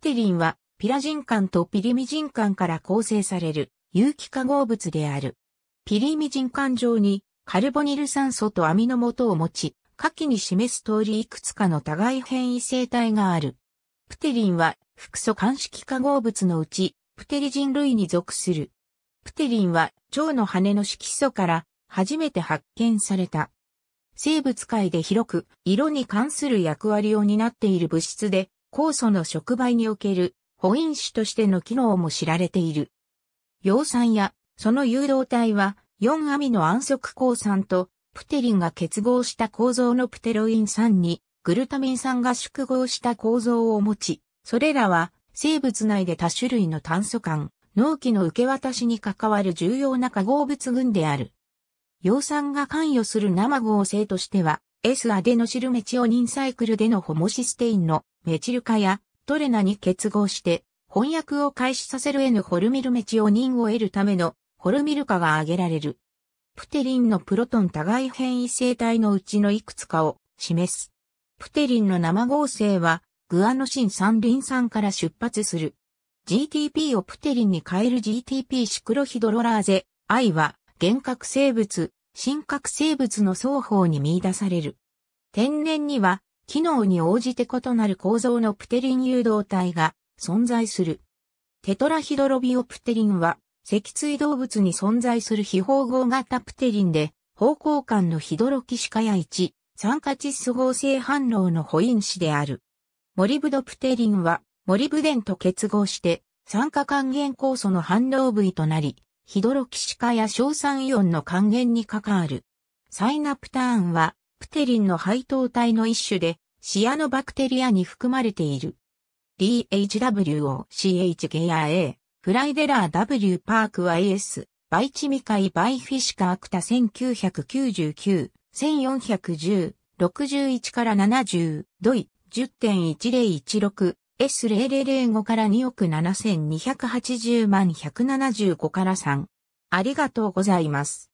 プテリンは、ピラジン酸とピリミジン酸から構成される有機化合物である。ピリミジン酸上にカルボニル酸素とアミノ元を持ち、下記に示す通りいくつかの互い変異生態がある。プテリンは、複素間式化合物のうち、プテリジン類に属する。プテリンは、蝶の羽の色素から初めて発見された。生物界で広く、色に関する役割を担っている物質で、酵素の触媒における保因子としての機能も知られている。葉酸やその誘導体は4アミの安息酵酸とプテリンが結合した構造のプテロイン酸にグルタミン酸が縮合した構造を持ち、それらは生物内で多種類の炭素間、農機の受け渡しに関わる重要な化合物群である。葉酸が関与する生合成としては、S アデノシルメチオニンサイクルでのホモシステインのメチル化やトレナに結合して翻訳を開始させる N ホルミルメチオニンを得るためのホルミル化が挙げられる。プテリンのプロトン互い変異生態のうちのいくつかを示す。プテリンの生合成はグアノシン三リン酸から出発する。GTP をプテリンに変える GTP シクロヒドロラーゼ I は原核生物、真核生物の双方に見出される。天然には機能に応じて異なる構造のプテリン誘導体が存在する。テトラヒドロビオプテリンは、脊椎動物に存在する非方合型プテリンで、方向間のヒドロキシカや1、酸化窒素合成反応の保因子である。モリブドプテリンは、モリブデンと結合して、酸化還元酵素の反応部位となり、ヒドロキシカや硝酸イオンの還元に関わる。サイナプターンは、プテリンの配糖体の一種で、シアノバクテリアに含まれている。DHWOCHGRA、フライデラー W パーク YS、バイチミカイバイフィシカアクタ1999、1410、61から70、ドイ、10.1016、S0005 から2億7280万175から3。ありがとうございます。